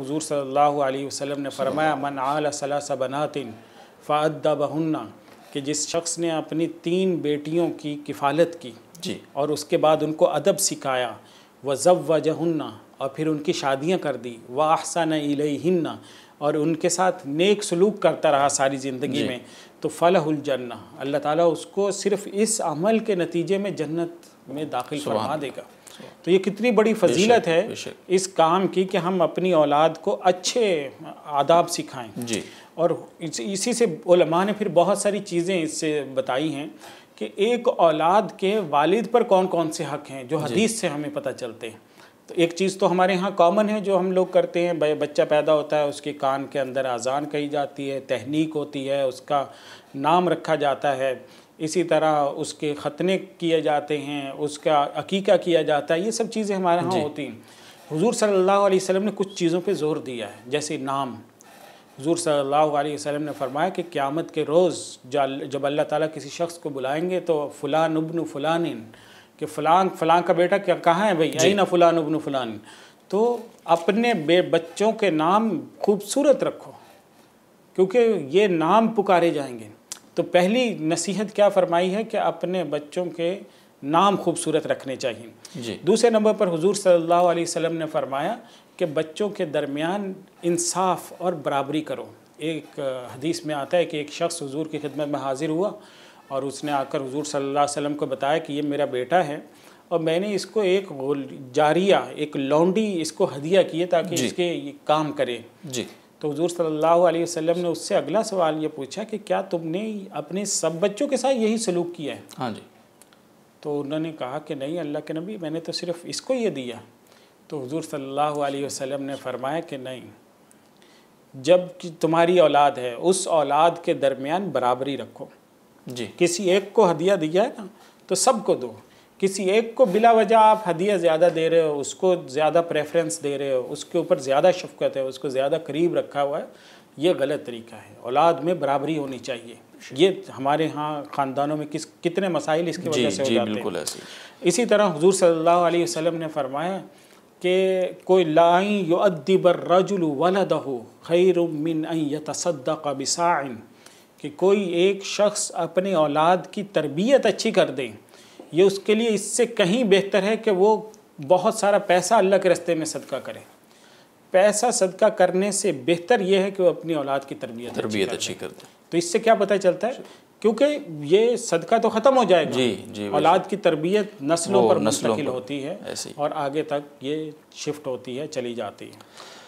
حضور صلی اللہ علیہ وسلم نے فرمایا عال صلاح بنات فعدہ بہنہ کہ جس شخص نے اپنی تین بیٹیوں کی کفالت کی جی۔ اور اس کے بعد ان کو ادب سکھایا وہ اور پھر ان کی شادیاں کر دی وَأَحْسَنَ آحسان اور ان کے ساتھ نیک سلوک کرتا رہا ساری زندگی جی۔ میں تو فلح الجنہ اللہ تعالیٰ اس کو صرف اس عمل کے نتیجے میں جنت میں داخل فرما دے گا تو یہ کتنی بڑی فضیلت ہے اس کام کی کہ ہم اپنی اولاد کو اچھے آداب سکھائیں جی۔ اور اسی سے علماء نے پھر بہت ساری چیزیں اس سے بتائی ہیں کہ ایک اولاد کے والد پر کون کون سے حق ہیں جو جی۔ حدیث سے ہمیں پتہ چلتے ہیں تو ایک چیز تو ہمارے ہاں کامن ہے جو ہم لوگ کرتے ہیں بچہ پیدا ہوتا ہے اس کے کان کے اندر آزان کہی جاتی ہے تحنیک ہوتی ہے اس کا نام رکھا جاتا ہے اسی طرح اس کے ختنے کیے جاتے ہیں اس کا عقیقہ کیا جاتا ہے یہ سب چیزیں ہمارے ہاں ہوتی ہیں حضور صلی اللہ علیہ وسلم نے کچھ چیزوں پہ زور دیا ہے جیسے نام حضور صلی اللہ علیہ وسلم نے فرمایا کہ قیامت کے روز جب اللہ تعالیٰ کسی شخص کو بلائیں گے تو فلاں ابن فلان کہ فلان فلاں کا بیٹا کیا کہاں ہے بھائی جی۔ اے نہ فلان ابن فلان تو اپنے بے بچوں کے نام خوبصورت رکھو کیونکہ یہ نام پکارے جائیں گے تو پہلی نصیحت کیا فرمائی ہے کہ اپنے بچوں کے نام خوبصورت رکھنے چاہیے جی۔ دوسرے نمبر پر حضور صلی اللہ علیہ وسلم نے فرمایا کہ بچوں کے درمیان انصاف اور برابری کرو ایک حدیث میں آتا ہے کہ ایک شخص حضور کی خدمت میں حاضر ہوا اور اس نے آ کر حضور صلی اللہ علیہ وسلم کو بتایا کہ یہ میرا بیٹا ہے اور میں نے اس کو ایک جاریہ ایک لونڈی اس کو ہدیہ کیے تاکہ اس جی۔ کے یہ کام کرے جی۔ تو حضور صلی اللہ علیہ وسلم نے اس سے اگلا سوال یہ پوچھا کہ کیا تم نے اپنے سب بچوں کے ساتھ یہی سلوک کیا ہے ہاں جی تو انہوں نے کہا کہ نہیں اللہ کے نبی میں نے تو صرف اس کو یہ دیا تو حضور صلی اللہ علیہ وسلم نے فرمایا کہ نہیں جب کہ تمہاری اولاد ہے اس اولاد کے درمیان برابری رکھو جی کسی ایک کو ہدیہ دیا ہے نا تو سب کو دو کسی ایک کو بلا وجہ آپ ہدیہ زیادہ دے رہے ہو اس کو زیادہ پریفرنس دے رہے ہو اس کے اوپر زیادہ شفقت ہے اس کو زیادہ قریب رکھا ہوا ہے یہ غلط طریقہ ہے اولاد میں برابری ہونی چاہیے یہ ہمارے ہاں خاندانوں میں کس کتنے مسائل اس کی وجہ سے ہو جی، جی، جاتے ہیں اسی طرح حضور صلی اللہ علیہ وسلم نے فرمایا کہ کوئی لائن بر رجول ولاد ہو خیر بساعن کہ کوئی ایک شخص اپنے اولاد کی تربیت اچھی کر دے یہ اس اس کے کے لیے سے کہیں بہتر ہے کہ وہ بہت سارا پیسہ اللہ رستے میں صدقہ کرے پیسہ صدقہ کرنے سے بہتر یہ ہے کہ وہ اپنی اولاد کی تربیت تربیت اچھی کر تو اس سے کیا پتہ چلتا ہے کیونکہ یہ صدقہ تو ختم ہو جائے گا جی، جی، اولاد کی تربیت نسلوں پر منتقل ہوتی ہے اور آگے تک یہ شفٹ ہوتی ہے چلی جاتی ہے